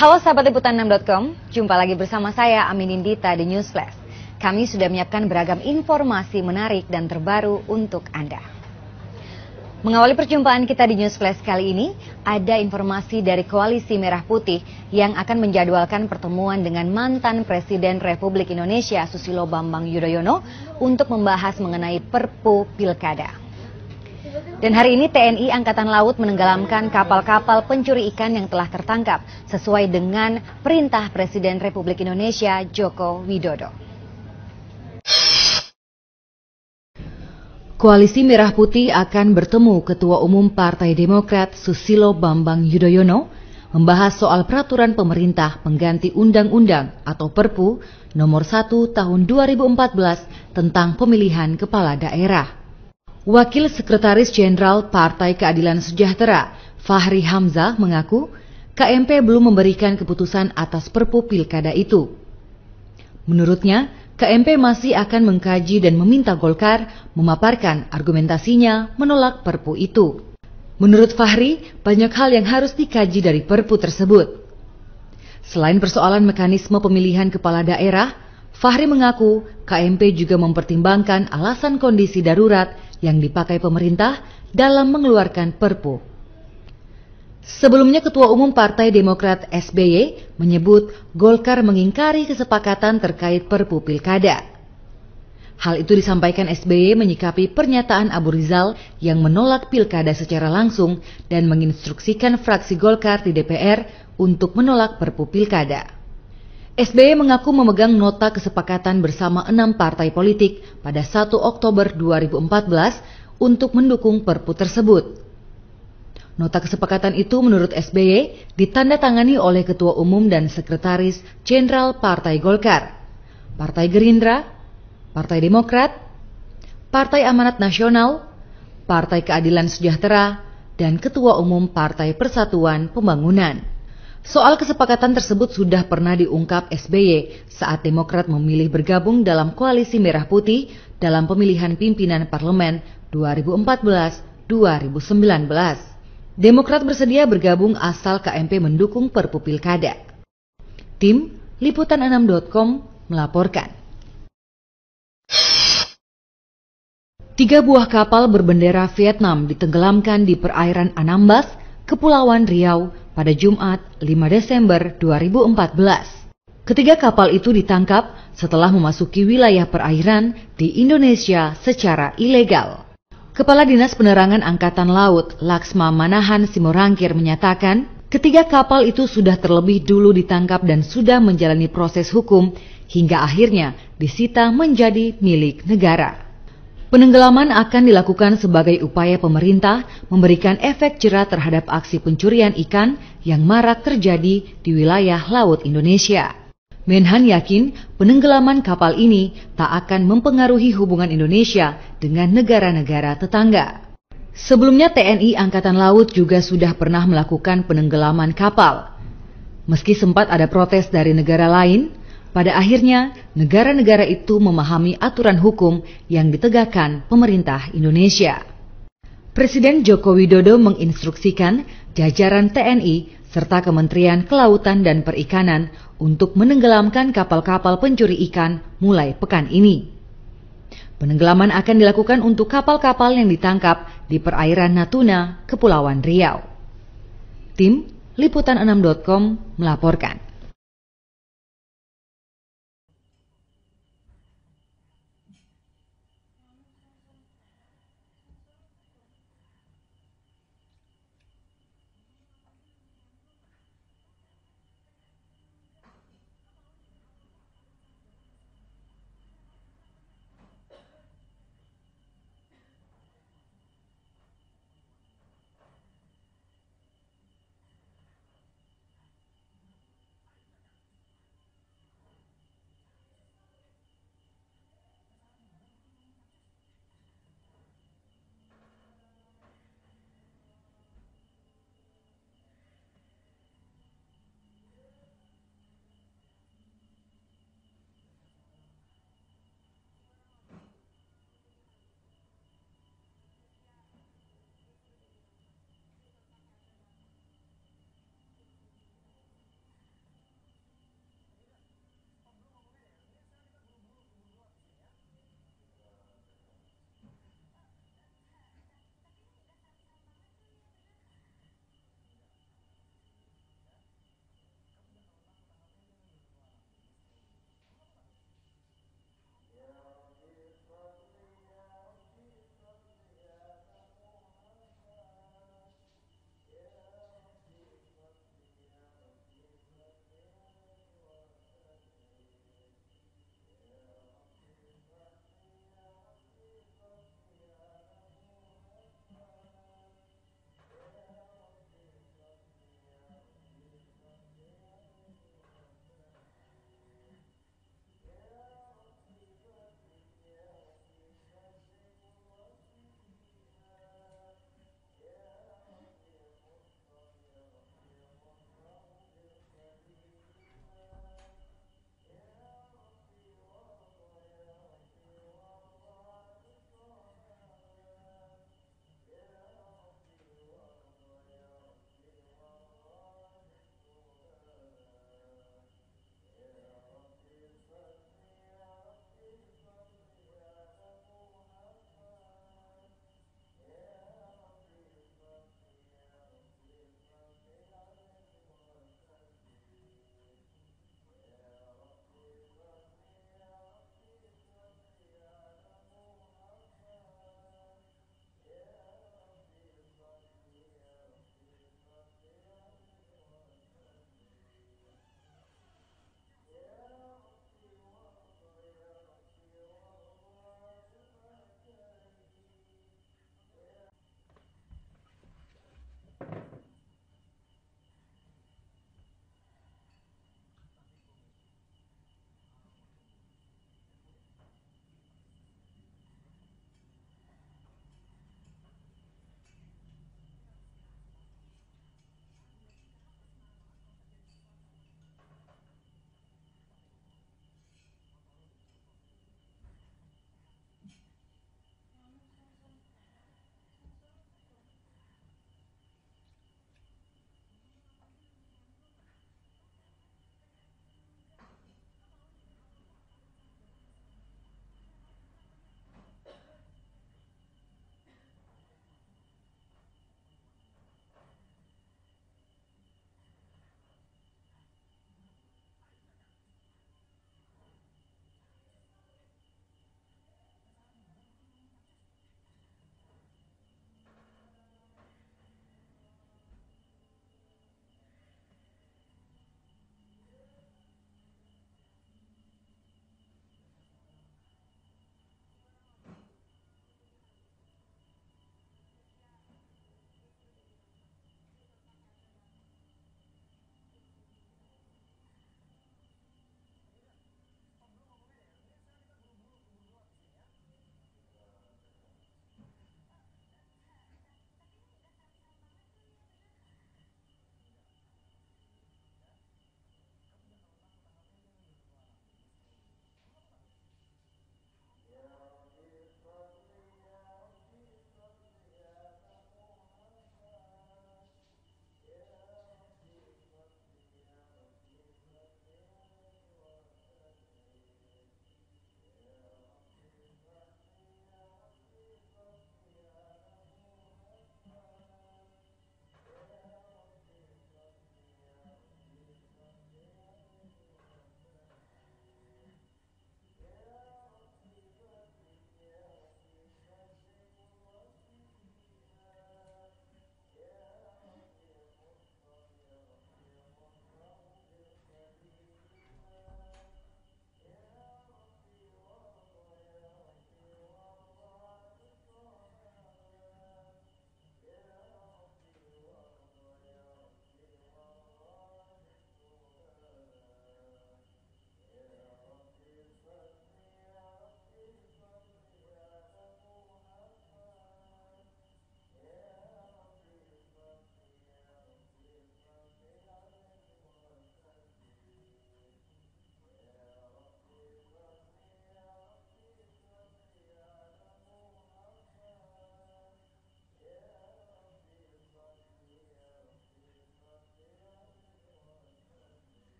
Halo sahabat liputan6.com, jumpa lagi bersama saya Amin Indita di News Flash. Kami sudah menyiapkan beragam informasi menarik dan terbaru untuk Anda. Mengawali perjumpaan kita di News Flash kali ini, ada informasi dari Koalisi Merah Putih yang akan menjadwalkan pertemuan dengan mantan Presiden Republik Indonesia Susilo Bambang Yudhoyono untuk membahas mengenai Perpu Pilkada. Dan hari ini TNI Angkatan Laut menenggelamkan kapal-kapal pencuri ikan yang telah tertangkap sesuai dengan perintah Presiden Republik Indonesia Joko Widodo. Koalisi Merah Putih akan bertemu Ketua Umum Partai Demokrat Susilo Bambang Yudhoyono membahas soal peraturan pemerintah pengganti undang-undang atau Perpu nomor 1 tahun 2014 tentang pemilihan kepala daerah. Wakil Sekretaris Jenderal Partai Keadilan Sejahtera, Fahri Hamzah, mengaku KMP belum memberikan keputusan atas perpu pilkada itu. Menurutnya, KMP masih akan mengkaji dan meminta Golkar memaparkan argumentasinya menolak perpu itu. Menurut Fahri, banyak hal yang harus dikaji dari perpu tersebut. Selain persoalan mekanisme pemilihan kepala daerah, Fahri mengaku KMP juga mempertimbangkan alasan kondisi darurat yang dipakai pemerintah dalam mengeluarkan Perpu. Sebelumnya Ketua Umum Partai Demokrat SBY menyebut Golkar mengingkari kesepakatan terkait Perpu Pilkada. Hal itu disampaikan SBY menyikapi pernyataan Abu Rizal yang menolak pilkada secara langsung dan menginstruksikan fraksi Golkar di DPR untuk menolak Perpu Pilkada. SBY mengaku memegang nota kesepakatan bersama enam partai politik pada 1 Oktober 2014 untuk mendukung perpu tersebut. Nota kesepakatan itu menurut SBY ditandatangani oleh Ketua Umum dan Sekretaris Jenderal Partai Golkar, Partai Gerindra, Partai Demokrat, Partai Amanat Nasional, Partai Keadilan Sejahtera, dan Ketua Umum Partai Persatuan Pembangunan. Soal kesepakatan tersebut sudah pernah diungkap SBY saat Demokrat memilih bergabung dalam koalisi Merah Putih dalam pemilihan pimpinan parlemen 2014-2019. Demokrat bersedia bergabung asal KMP mendukung Perpu Pilkada. Tim liputan6.com melaporkan. Tiga buah kapal berbendera Vietnam ditenggelamkan di perairan Anambas, Kepulauan Riau, pada Jumat 5 Desember 2014. Ketiga kapal itu ditangkap setelah memasuki wilayah perairan di Indonesia secara ilegal. Kepala Dinas Penerangan Angkatan Laut Laksma Manahan Simorangkir menyatakan, ketiga kapal itu sudah terlebih dulu ditangkap dan sudah menjalani proses hukum hingga akhirnya disita menjadi milik negara. Penenggelaman akan dilakukan sebagai upaya pemerintah memberikan efek jerah terhadap aksi pencurian ikan yang marak terjadi di wilayah laut Indonesia. Menhan yakin penenggelaman kapal ini tak akan mempengaruhi hubungan Indonesia dengan negara-negara tetangga. Sebelumnya TNI Angkatan Laut juga sudah pernah melakukan penenggelaman kapal. Meski sempat ada protes dari negara lain, pada akhirnya, negara-negara itu memahami aturan hukum yang ditegakkan pemerintah Indonesia. Presiden Joko Widodo menginstruksikan jajaran TNI serta Kementerian Kelautan dan Perikanan untuk menenggelamkan kapal-kapal pencuri ikan mulai pekan ini. Penenggelaman akan dilakukan untuk kapal-kapal yang ditangkap di perairan Natuna, Kepulauan Riau. Tim Liputan6.com melaporkan.